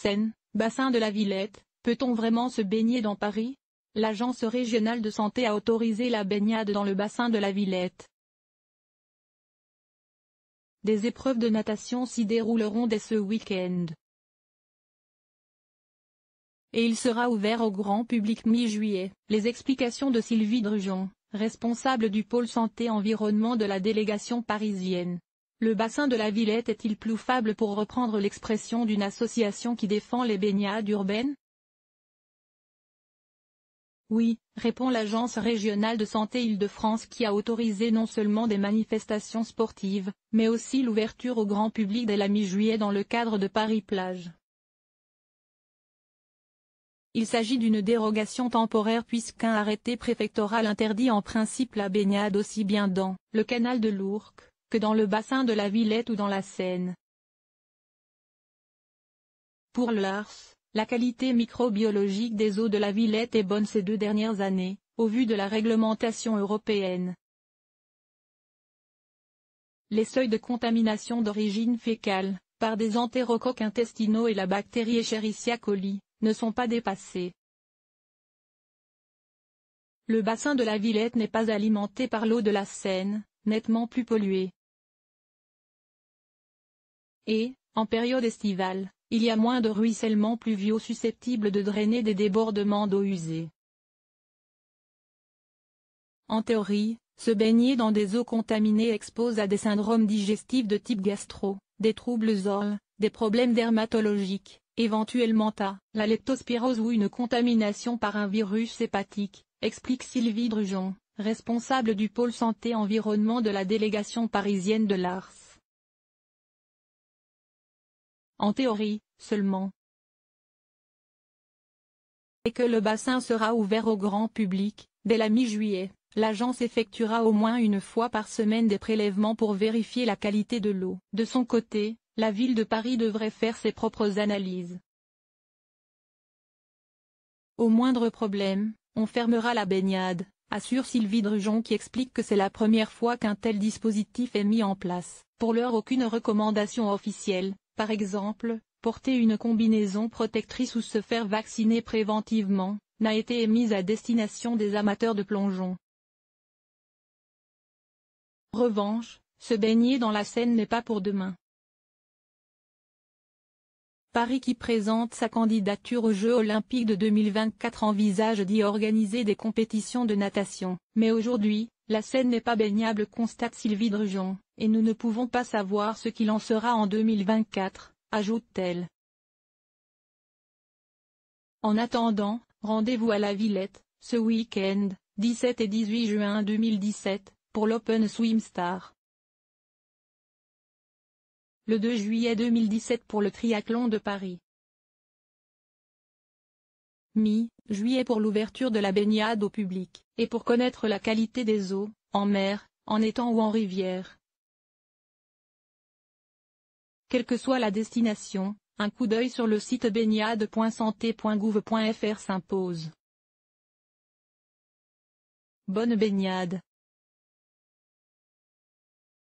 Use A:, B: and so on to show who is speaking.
A: Seine, bassin de la Villette, peut-on vraiment se baigner dans Paris L'Agence régionale de santé a autorisé la baignade dans le bassin de la Villette. Des épreuves de natation s'y dérouleront dès ce week-end. Et il sera ouvert au grand public mi-juillet. Les explications de Sylvie Drujon, responsable du pôle santé-environnement de la délégation parisienne. Le bassin de la Villette est-il plus fable pour reprendre l'expression d'une association qui défend les baignades urbaines oui, répond l'Agence régionale de santé Île-de-France qui a autorisé non seulement des manifestations sportives, mais aussi l'ouverture au grand public dès la mi-juillet dans le cadre de Paris-Plage. Il s'agit d'une dérogation temporaire puisqu'un arrêté préfectoral interdit en principe la baignade aussi bien dans le canal de l'Ourcq que dans le bassin de la Villette ou dans la Seine. Pour l'ARS, la qualité microbiologique des eaux de la Villette est bonne ces deux dernières années, au vu de la réglementation européenne. Les seuils de contamination d'origine fécale, par des entérocoques intestinaux et la bactérie Escherichia coli, ne sont pas dépassés. Le bassin de la Villette n'est pas alimenté par l'eau de la Seine, nettement plus polluée et, en période estivale, il y a moins de ruissellement pluviaux susceptibles de drainer des débordements d'eau usée. En théorie, se baigner dans des eaux contaminées expose à des syndromes digestifs de type gastro, des troubles oraux, des problèmes dermatologiques, éventuellement à la leptospirose ou une contamination par un virus hépatique, explique Sylvie Drujon, responsable du pôle santé environnement de la délégation parisienne de l'ARS. En théorie, seulement. Et que le bassin sera ouvert au grand public, dès la mi-juillet, l'agence effectuera au moins une fois par semaine des prélèvements pour vérifier la qualité de l'eau. De son côté, la ville de Paris devrait faire ses propres analyses. Au moindre problème, on fermera la baignade, assure Sylvie Drujon qui explique que c'est la première fois qu'un tel dispositif est mis en place. Pour l'heure aucune recommandation officielle, par exemple, porter une combinaison protectrice ou se faire vacciner préventivement, n'a été émise à destination des amateurs de plongeon. Revanche, se baigner dans la Seine n'est pas pour demain. Paris qui présente sa candidature aux Jeux Olympiques de 2024 envisage d'y organiser des compétitions de natation. Mais aujourd'hui, la scène n'est pas baignable constate Sylvie Drujon, et nous ne pouvons pas savoir ce qu'il en sera en 2024, ajoute-t-elle. En attendant, rendez-vous à la Villette, ce week-end, 17 et 18 juin 2017, pour l'Open Swim Star. Le 2 juillet 2017 pour le triathlon de Paris mi-juillet pour l'ouverture de la baignade au public, et pour connaître la qualité des eaux, en mer, en étang ou en rivière. Quelle que soit la destination, un coup d'œil sur le site baignade.santé.gouv.fr s'impose. Bonne baignade